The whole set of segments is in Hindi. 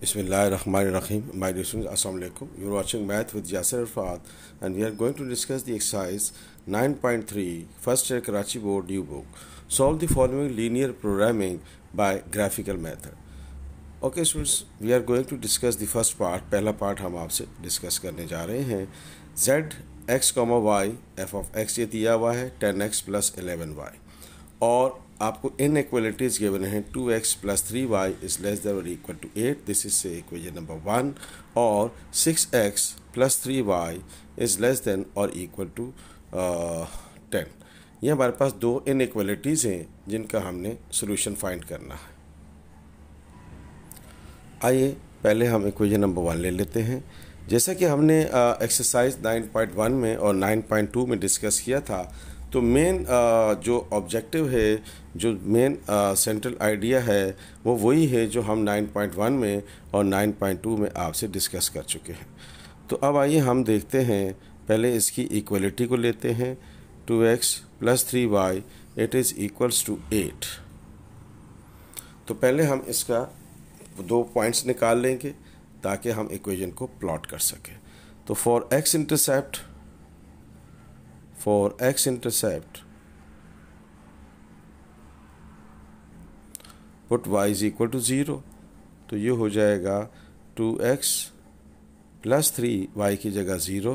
Bismillahirrahmanirrahim. My dear students, Assalamualaikum. You are watching Math with Yasser Fahad and we are going to discuss the exercise 9.3 First Year Karachi Board New Book. Solve the following linear programming by graphical method. Okay students, we are going to discuss the first part. पहला part हम आपसे discuss करने जा रहे हैं Z x comma y f of x ये दिया हुआ है 10x plus 11y. और आपको इन इक्वलिटीज़ गिवन हैं two x plus three y is less than और equal to eight this is से इक्वेजन नंबर वन और six x plus three y is less than और इक्वल टू टेन ये हमारे पास दो इन इक्वलिटीज़ हैं जिनका हमने सोल्यूशन फाइंड करना है आइए पहले हम इक्वेजन नंबर वन ले लेते हैं जैसा कि हमने एक्सरसाइज uh, 9.1 में और 9.2 में डिस्कस किया था तो मेन जो ऑब्जेक्टिव है जो मेन सेंट्रल आइडिया है वो वही है जो हम 9.1 में और 9.2 में आपसे डिस्कस कर चुके हैं तो अब आइए हम देखते हैं पहले इसकी इक्वलिटी को लेते हैं two x plus three y it is equals to eight तो पहले हम इसका दो पॉइंट्स निकाल लेंगे ताकि हम इक्वेशन को प्लॉट कर सकें तो for x intercept for x-intercept put y is equal to zero तो ये हो जाएगा two x plus three y की जगह ज़ीरो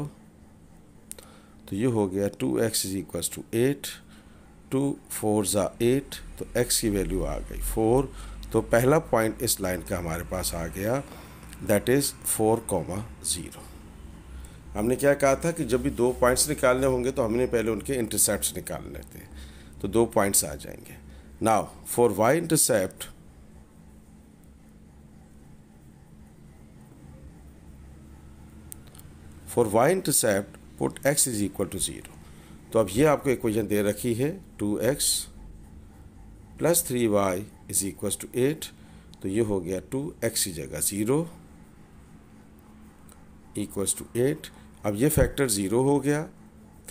तो ये हो गया two x is equal to eight two four ज़ा एट तो एक्स की वैल्यू आ गई फोर तो पहला पॉइंट इस लाइन का हमारे पास आ गया that is four comma zero हमने क्या कहा था कि जब भी दो पॉइंट्स निकालने होंगे तो हमने पहले उनके इंटरसेप्ट निकालने थे तो दो पॉइंट्स आ जाएंगे now for y intercept for y intercept put x is equal to zero तो अब ये आपको इक्वेशन दे रखी है two x plus three y is equal to eight तो ये हो गया टू एक्स की जगह ज़ीरो इक्वस टू एट अब ये फैक्टर ज़ीरो हो गया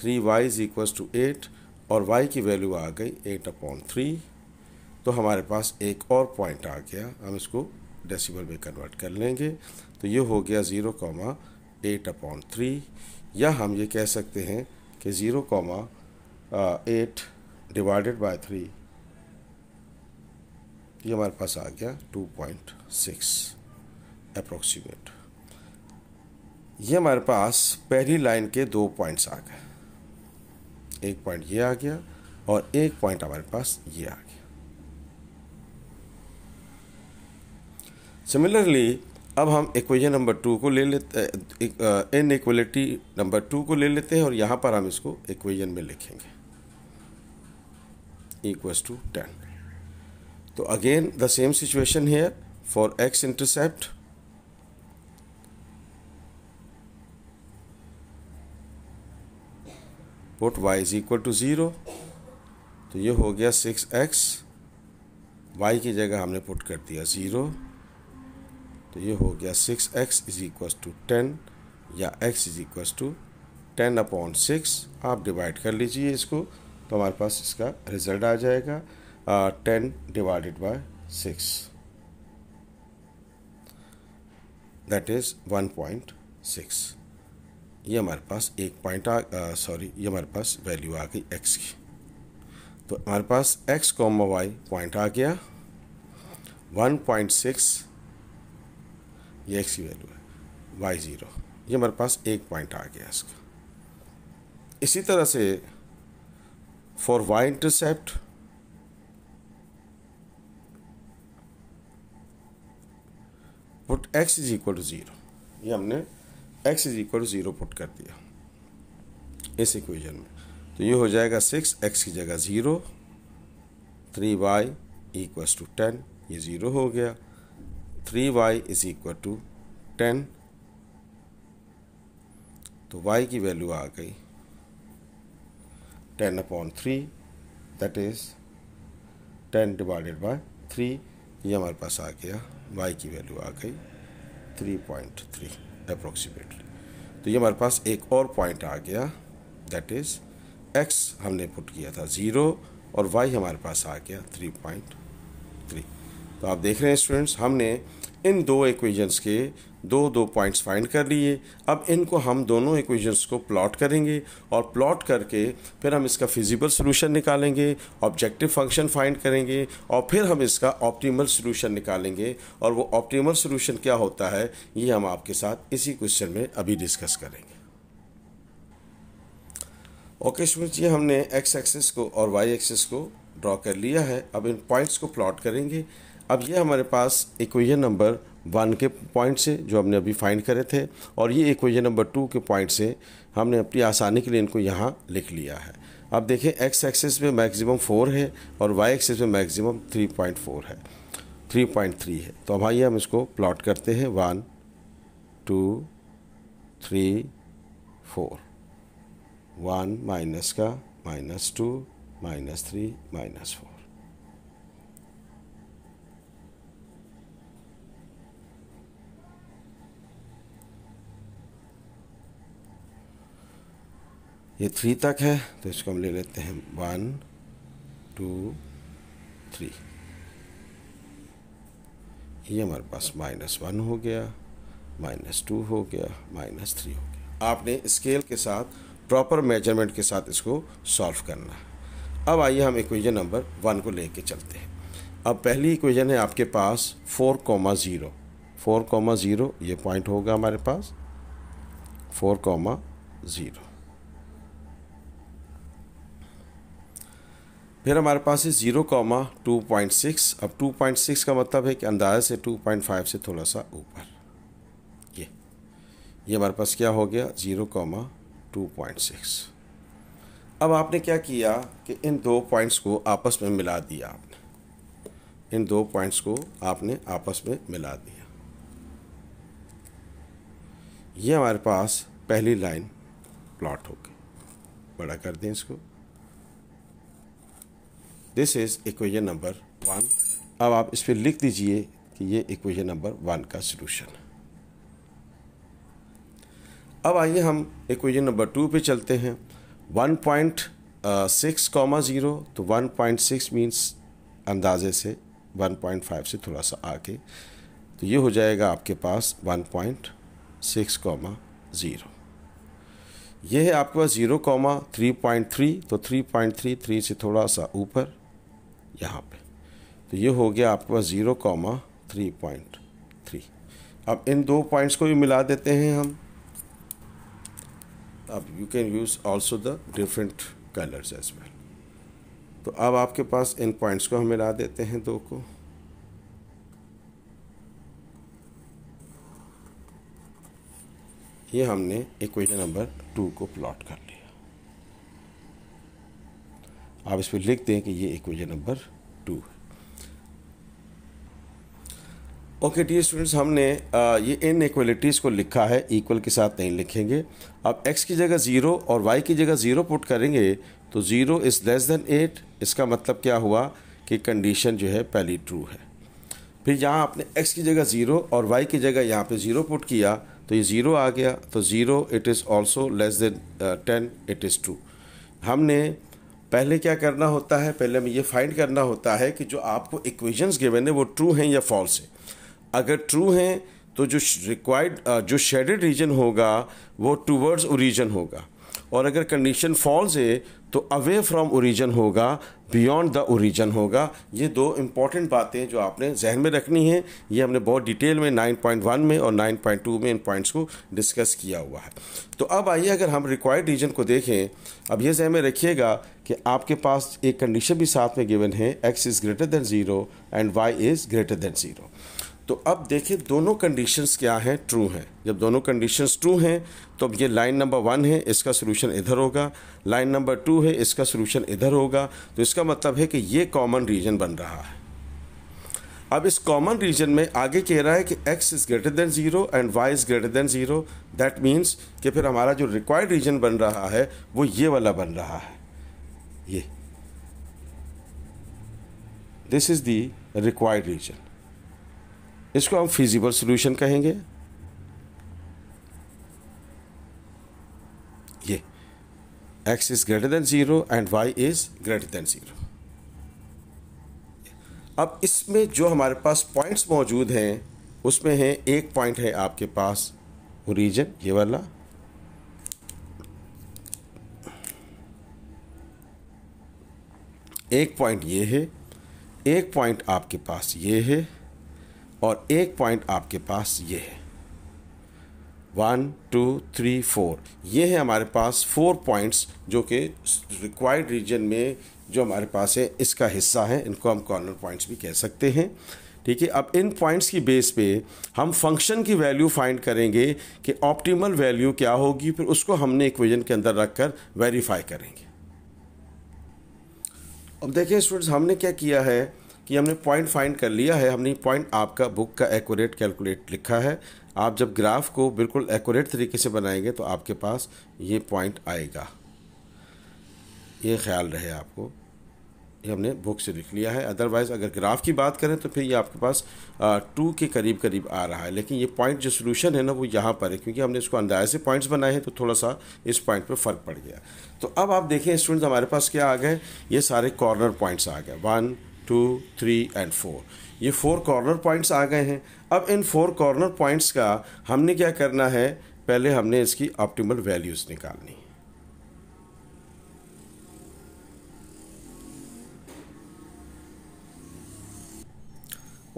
three y is equals to eight और वाई की वैल्यू आ गई एट अपॉन थ्री तो हमारे पास एक और पॉइंट आ गया हम इसको डेसिमल में कन्वर्ट कर लेंगे तो ये हो गया zero comma eight upon three या हम ये कह सकते हैं कि zero comma eight divided by three ये हमारे पास आ गया टू पॉइंट सिक्स अप्रोक्सीमेट ये हमारे पास पहली लाइन के दो पॉइंट्स आ गए एक पॉइंट ये आ गया और एक पॉइंट हमारे पास ये आ गया सिमिलरली अब हम इक्वेशन नंबर टू को ले लेते इन इक्वलिटी नंबर टू को ले लेते हैं और यहाँ पर हम इसको इक्वेशन में लिखेंगे इक्वस टू टेन तो अगेन द सेम सिचुएशन है for x intercept put y is equal to zero तो ये हो गया सिक्स एक्स वाई की जगह हमने पुट कर दिया ज़ीरो तो ये हो गया six x is equal to ten या x is equal to ten upon six आप डिवाइड कर लीजिए इसको तो हमारे पास इसका रिज़ल्ट आ जाएगा ten divided by six that is one point six ये हमारे पास एक पॉइंट आ सॉरी ये हमारे पास वैल्यू आ गई एक्स की तो हमारे पास एक्स कॉमा वाई पॉइंट आ गया वन पॉइंट सिक्स ये एक्स की वैल्यू है वाई ज़ीरो ये हमारे पास एक पॉइंट आ गया इसका इसी तरह से for y intercept put x is equal to zero ये हमने x is equal to zero put कर दिया इस इक्वेशन में तो ये हो जाएगा सिक्स एक्स की जगह zero three y equal to ten ये ज़ीरो हो गया three y is equal to ten तो वाई की वैल्यू आ गई ten upon three that is ten divided by three ये हमारे पास आ गया वाई की वैल्यू आ गई थ्री पॉइंट थ्री अप्रोक्सीमेटली तो ये हमारे पास एक और पॉइंट आ गया दैट इज़ एक्स हमने पुट किया था ज़ीरो और वाई हमारे पास आ गया थ्री पॉइंट थ्री तो आप देख रहे हैं स्टूडेंट्स हमने इन दो इक्वेशंस के दो दो पॉइंट्स फाइंड कर लिए अब इनको हम दोनों इक्वेशंस को प्लॉट करेंगे और प्लॉट करके फिर हम इसका फिजिबल सोल्यूशन निकालेंगे ऑब्जेक्टिव फंक्शन फाइंड करेंगे और फिर हम इसका ऑप्टीमल सोल्यूशन निकालेंगे और वो ऑप्टीमल सोल्यूशन क्या होता है ये हम आपके साथ इसी क्वेश्चन में अभी डिस्कस करेंगे ओके okay, जी हमने एक्स एक्सिस को और वाई एक्सिस को ड्रॉ कर लिया है अब इन पॉइंट्स को प्लॉट करेंगे अब ये हमारे पास इक्वेशन नंबर वन के पॉइंट से जो हमने अभी फाइंड करे थे और ये इक्वेशन नंबर टू के पॉइंट से हमने अपनी आसानी के लिए इनको यहाँ लिख लिया है अब देखें एक्स एक्सेस पे मैक्सिमम फोर है और वाई एक्सेस पे मैक्सिमम थ्री पॉइंट फोर है थ्री पॉइंट थ्री है तो अब आइए हम इसको प्लॉट करते हैं one two three four one minus का minus two minus three minus four ये थ्री तक है तो इसको हम ले लेते हैं वन टू थ्री ये हमारे पास माइनस वन हो गया माइनस टू हो गया माइनस थ्री हो गया आपने स्केल के साथ प्रॉपर मेजरमेंट के साथ इसको सॉल्व करना अब आइए हम इक्वेशन नंबर वन को लेके चलते हैं अब पहली इक्वेशन है आपके पास four comma zero four comma zero ये पॉइंट होगा हमारे पास फोर कॉमा ज़ीरो फिर हमारे पास है zero comma two point six अब टू पॉइंट सिक्स का मतलब है कि अंदाजे से टू पॉइंट फाइव से थोड़ा सा ऊपर ये ये हमारे पास क्या हो गया zero comma two point six अब आपने क्या किया कि इन दो पॉइंट्स को आपस में मिला दिया आपने इन दो पॉइंट्स को आपने आपस में मिला दिया ये हमारे पास पहली लाइन प्लॉट हो गई बड़ा कर दें इसको this is equation number one अब आप इस पर लिख दीजिए कि ये इक्वेशन नंबर वन का सलूशन अब आइए हम इक्वेशन नंबर टू पे चलते हैं one point six comma zero तो वन पॉइंट सिक्स मीन्स अंदाजे से वन पॉइंट फाइव से थोड़ा सा आके तो ये हो जाएगा आपके पास one point six comma zero यह है आपके पास zero comma three point three तो थ्री पॉइंट थ्री थ्री से थोड़ा सा ऊपर यहाँ पे तो ये हो गया आपके पास zero comma three point three अब इन दो पॉइंट्स को भी मिला देते हैं हम अब you can use also the different colours as well तो अब आपके पास इन पॉइंट्स को हम मिला देते हैं दो को ये हमने इक्वेशन नंबर टू को प्लॉट कर लिया आप इस पर लिख दें कि ये इक्वेशन नंबर टू है ओके डी स्टूडेंट्स हमने आ, ये इन इक्वलिटीज़ को लिखा है इक्वल के साथ नहीं लिखेंगे अब एक्स की जगह ज़ीरो और वाई की जगह ज़ीरो पुट करेंगे तो zero is less than eight इसका मतलब क्या हुआ कि कंडीशन जो है पहली ट्रू है फिर यहाँ आपने एक्स की जगह ज़ीरो और वाई की जगह यहाँ पे ज़ीरो पुट किया तो ये ज़ीरो आ गया तो zero it is also less than ten it is true हमने पहले क्या करना होता है पहले हमें ये फाइंड करना होता है कि जो आपको इक्वेशंस गिवन है वो ट्रू हैं या फॉल्स है अगर ट्रू हैं तो जो रिक्वायर्ड जो शेडेड रीजन होगा वो टूवर्ड्स ओरिजन होगा और अगर कंडीशन फॉल्स है तो अवे फ्रॉम ओरिजन होगा बियॉन्ड द ओरिजन होगा ये दो इम्पॉर्टेंट बातें जो आपने जहन में रखनी है ये हमने बहुत डिटेल में 9.1 में और 9.2 में इन पॉइंट्स को डिस्कस किया हुआ है तो अब आइए अगर हम रिक्वायर्ड रीजन को देखें अब ये जहन में रखिएगा कि आपके पास एक कंडीशन भी साथ में गिवन है x is greater than zero and y is greater than zero तो अब देखें दोनों कंडीशंस क्या हैं ट्रू हैं जब दोनों कंडीशंस ट्रू हैं तो अब ये लाइन नंबर वन है इसका सलूशन इधर होगा लाइन नंबर टू है इसका सलूशन इधर होगा तो इसका मतलब है कि ये कॉमन रीजन बन रहा है अब इस कॉमन रीजन में आगे कह रहा है कि x is greater than zero and y is greater than zero that means कि फिर हमारा जो रिक्वायर्ड रीजन बन रहा है वो ये वाला बन रहा है ये this is the required region इसको हम फिजिबल सोल्यूशन कहेंगे ये x is greater than zero and y is greater than zero अब इसमें जो हमारे पास पॉइंट्स मौजूद हैं उसमें है एक पॉइंट है आपके पास ओरिजिन ये वाला एक पॉइंट ये है एक पॉइंट आपके पास ये है और एक पॉइंट आपके पास ये है वन टू थ्री फोर ये है हमारे पास फोर पॉइंट्स जो कि रिक्वायर्ड रीजन में जो हमारे पास है इसका हिस्सा है इनको हम कॉर्नर पॉइंट्स भी कह सकते हैं ठीक है अब इन पॉइंट्स की बेस पे हम फंक्शन की वैल्यू फाइंड करेंगे कि ऑप्टिमल वैल्यू क्या होगी फिर उसको हमने इक्वेजन के अंदर रख कर वेरीफाई करेंगे अब देखिए स्टूडेंट्स हमने क्या किया है कि हमने पॉइंट फाइंड कर लिया है हमने पॉइंट आपका बुक का एक्यूरेट कैलकुलेट लिखा है आप जब ग्राफ को बिल्कुल एक्यूरेट तरीके से बनाएंगे तो आपके पास ये पॉइंट आएगा ये ख्याल रहे आपको ये हमने बुक से लिख लिया है अदरवाइज़ अगर ग्राफ की बात करें तो फिर ये आपके पास टू के करीब करीब आ रहा है लेकिन ये पॉइंट जो सोल्यूशन है ना वो यहाँ पर है क्योंकि हमने इसको अंदाजे से पॉइंट्स बनाए हैं तो थोड़ा सा इस पॉइंट पर फ़र्क पड़ गया तो अब आप देखें स्टूडेंट्स हमारे पास क्या आ गए ये सारे कॉर्नर पॉइंट्स आ गए one two three and four ये फोर कॉर्नर पॉइंट्स आ गए हैं अब इन फोर कॉर्नर पॉइंट्स का हमने क्या करना है पहले हमने इसकी ऑप्टिमल वैल्यूज़ निकालनी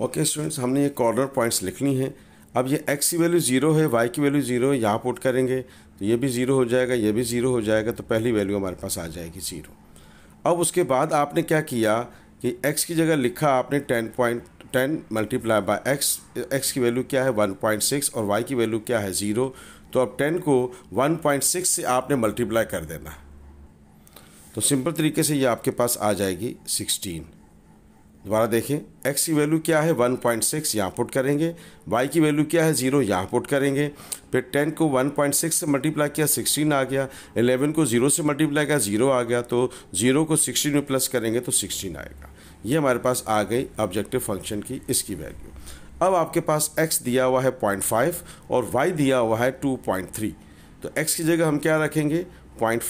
ओके स्टूडेंट्स हमने ये कॉर्नर पॉइंट्स लिखनी है अब ये एक्स की वैल्यू ज़ीरो है वाई की वैल्यू ज़ीरो है यहाँ पुट करेंगे तो ये भी ज़ीरो हो जाएगा ये भी ज़ीरो हो जाएगा तो पहली वैल्यू हमारे पास आ जाएगी ज़ीरो अब उसके बाद आपने क्या किया कि x की जगह लिखा आपने ten point ten multiply by x x की वैल्यू क्या है वन पॉइंट सिक्स और वाई की वैल्यू क्या है ज़ीरो तो अब टेन को वन पॉइंट सिक्स से आपने मल्टीप्लाई कर देना तो सिंपल तरीके से ये आपके पास आ जाएगी सिक्सटीन दोबारा देखें x की वैल्यू क्या है 1.6 पॉइंट सिक्स यहाँ पुट करेंगे y की वैल्यू क्या है ज़ीरो यहाँ पुट करेंगे फिर 10 को 1.6 से मल्टीप्लाई किया 16 आ गया 11 को ज़ीरो से मल्टीप्लाई किया ज़ीरो आ गया तो ज़ीरो को 16 में प्लस करेंगे तो 16 आएगा ये हमारे पास आ गई ऑब्जेक्टिव फंक्शन की इसकी वैल्यू अब आपके पास x दिया हुआ है पॉइंट और वाई दिया हुआ है टू तो एक्स की जगह हम क्या रखेंगे पॉइंट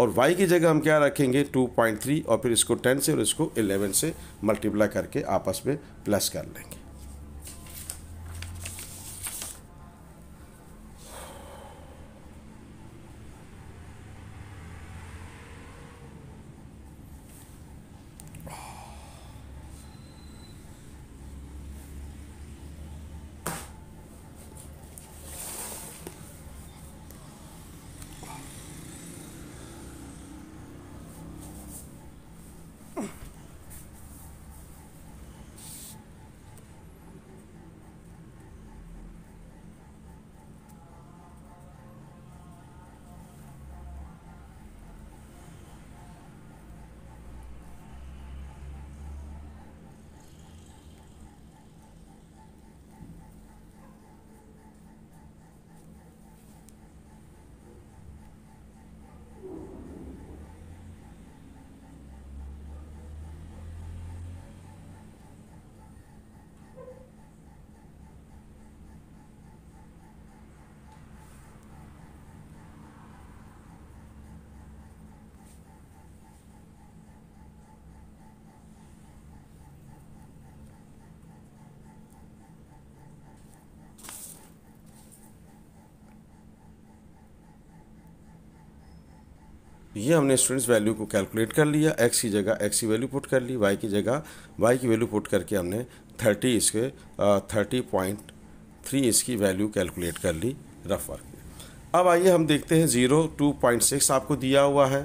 और y की जगह हम क्या रखेंगे 2.3 और फिर इसको 10 से और इसको 11 से मल्टीप्लाई करके आपस में प्लस कर लेंगे ये हमने स्टूडेंट्स वैल्यू को कैलकुलेट कर लिया एक्स की जगह एक्स की वैल्यू पुट कर ली वाई की जगह वाई की वैल्यू पुट करके हमने थर्टी इसके थर्टी पॉइंट थ्री इसकी वैल्यू कैलकुलेट कर ली रफ वर्क में अब आइए हम देखते हैं ज़ीरो टू पॉइंट सिक्स आपको दिया हुआ है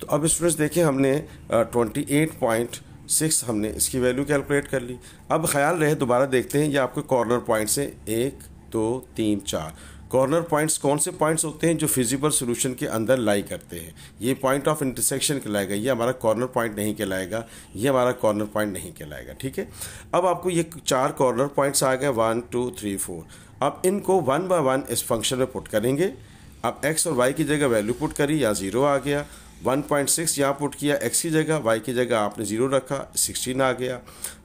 तो अब स्टूडेंट्स देखिए हमने ट्वेंटी एट पॉइंट सिक्स हमने इसकी वैल्यू कैलकुलेट कर ली अब ख्याल रहे दोबारा देखते हैं ये आपके कॉर्नर पॉइंट्स हैं एक दो तीन चार कॉर्नर पॉइंट्स कौन से पॉइंट्स होते हैं जो फिजिबल सोल्यूशन के अंदर लाई करते हैं ये पॉइंट ऑफ इंटरसेक्शन कहलाएगा ये हमारा कॉर्नर पॉइंट नहीं कहलाएगा ये हमारा कॉर्नर पॉइंट नहीं कहलाएगा ठीक है अब आपको ये चार कॉर्नर पॉइंट्स आ गए वन टू थ्री फोर अब इनको वन बाय वन इस फंक्शन में पुट करेंगे अब एक्स और वाई की जगह वैल्यू पुट करी या ज़ीरो आ गया 1.6 पॉइंट यहाँ पुट किया x की जगह y की जगह आपने ज़ीरो रखा 16 आ गया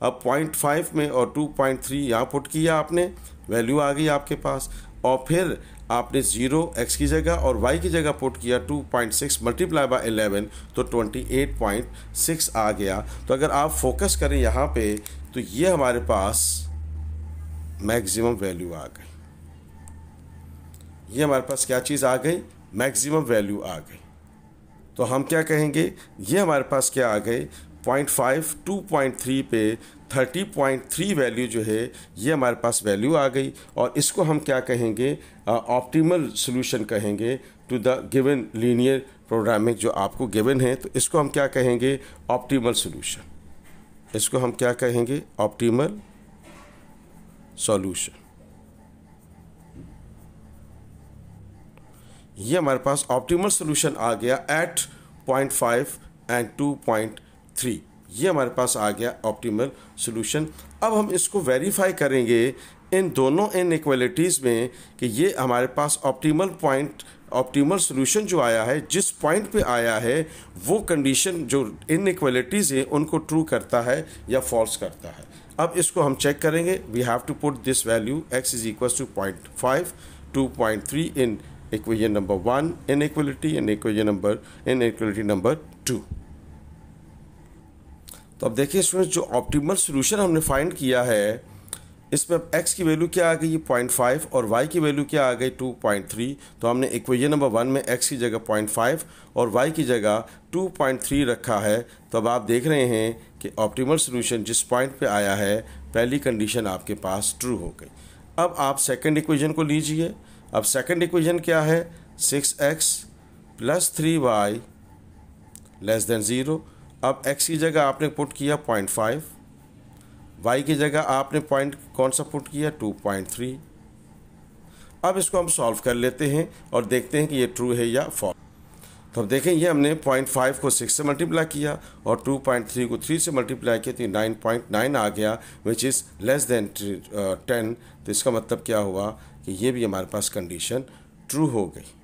अब 0.5 में और 2.3 पॉइंट यहाँ पुट किया आपने वैल्यू आ गई आपके पास और फिर आपने जीरो एक्स की जगह और वाई की जगह पुट किया 2.6 point six multiply by eleven तो 28.6 आ गया तो अगर आप फोकस करें यहाँ पे तो ये हमारे पास मैक्सिमम वैल्यू आ गई ये हमारे पास क्या चीज़ आ गई मैक्सिमम वैल्यू आ गई तो हम क्या कहेंगे ये हमारे पास क्या आ गए 0.5 2.3 पे 30.3 वैल्यू जो है ये हमारे पास वैल्यू आ गई और इसको हम क्या कहेंगे ऑप्टिमल सोल्यूशन कहेंगे to the given linear programming जो आपको गिवन है तो इसको हम क्या कहेंगे ऑप्टिमल सोल्यूशन इसको हम क्या कहेंगे ऑप्टिमल सॉल्यूशन ये हमारे पास ऑप्टिमल सोल्यूशन आ गया at point five and two point three ये हमारे पास आ गया ऑप्टीमल सोल्यूशन अब हम इसको वेरीफाई करेंगे इन दोनों इनक्वलिटीज़ में कि ये हमारे पास ऑप्टीमल पॉइंट ऑप्टीमल सोल्यूशन जो आया है जिस पॉइंट पे आया है वो कंडीशन जो इनक्वलिटीज़ है उनको ट्रू करता है या फॉल्स करता है अब इसको हम चेक करेंगे we have to put this value x is equal to point five two point three in equation one inequality in equation number inequality number two तो अब देखिए स्टूडेंट्स जो ऑप्टिमल सोल्यूशन हमने फाइंड किया है इसमें अब एक्स की वैल्यू क्या आ गई पॉइंट फाइव और वाई की वैल्यू क्या आ गई टू पॉइंट थ्री तो हमने इक्वेजन नंबर वन में एक्स की जगह पॉइंट फाइव और वाई की जगह टू पॉइंट थ्री रखा है तो अब आप देख रहे हैं कि ऑप्टिमल सोल्यूशन जिस पॉइंट पे आया है पहली कंडीशन आपके पास ट्रू हो गई अब आप सेकेंड इक्वेजन को लीजिए अब सेकेंड इक्वेजन क्या है six x plus three y less than zero अब x की जगह आपने पुट किया पॉइंट फाइव वाई की जगह आपने पॉइंट कौन सा पुट किया टू पॉइंट थ्री अब इसको हम सॉल्व कर लेते हैं और देखते हैं कि ये ट्रू है या फॉल्स तो हम देखें ये हमने पॉइंट फाइव को सिक्स से मल्टीप्लाई किया और टू पॉइंट थ्री को थ्री से मल्टीप्लाई किया तो नाइन पॉइंट नाइन आ गया which is less than ten तो इसका मतलब क्या हुआ कि ये भी हमारे पास कंडीशन ट्रू हो गई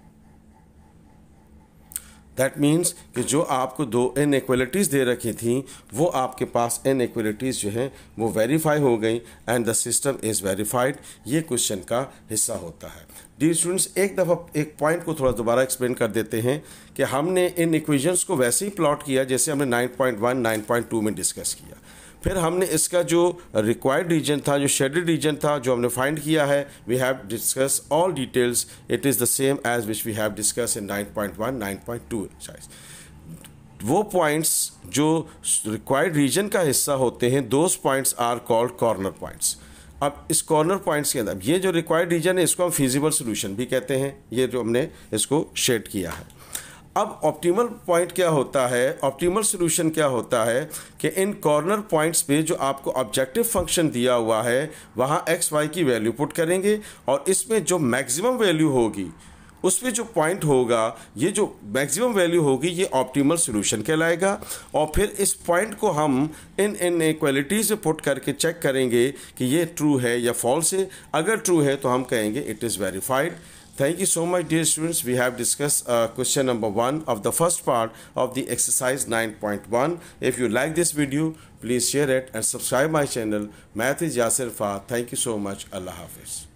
दैट मीन्स कि जो आपको दो इन इक्वलिटीज़ दे रखी थी वो आपके पास इन इक्वलिटीज़ जो हैं वो वेरीफाई हो गई and the system is verified ये क्वेश्चन का हिस्सा होता है डी स्टूडेंट्स एक दफ़ा एक पॉइंट को थोड़ा दोबारा एक्सप्लेन कर देते हैं कि हमने इन इक्वेशंस को वैसे ही प्लॉट किया जैसे हमने 9.1 9.2 में डिस्कस किया फिर हमने इसका जो रिक्वायर्ड रीजन था जो शेडेड रीजन था जो हमने फाइंड किया है we have discuss all details it is the same as which we have discuss in 9.1 point exercise वो पॉइंट्स जो रिक्वायर्ड रीजन का हिस्सा होते हैं those points are called corner points अब इस कॉर्नर पॉइंट्स के अंदर ये जो रिक्वायर्ड रीजन है इसको हम फिजिबल सोल्यूशन भी कहते हैं ये जो हमने इसको शेड किया है अब ऑप्टिमल पॉइंट क्या होता है ऑप्टिमल सोल्यूशन क्या होता है कि इन कॉर्नर पॉइंट्स पे जो आपको ऑब्जेक्टिव फंक्शन दिया हुआ है वहाँ एक्स वाई की वैल्यू पुट करेंगे और इसमें जो मैक्सिमम वैल्यू होगी उस पर जो पॉइंट होगा ये जो मैक्सिमम वैल्यू होगी ये ऑप्टिमल सोल्यूशन कहलाएगा और फिर इस पॉइंट को हम इन इन इक्वलिटीज में पुट करके चेक करेंगे कि ये ट्रू है या फॉल्स है अगर ट्रू है तो हम कहेंगे it is verified Thank you so much dear students. We have discussed uh, question number 1 of the first part of the exercise 9.1. If you like this video, please share it and subscribe my channel. Math is Yasir far. Thank you so much. Allah Hafiz.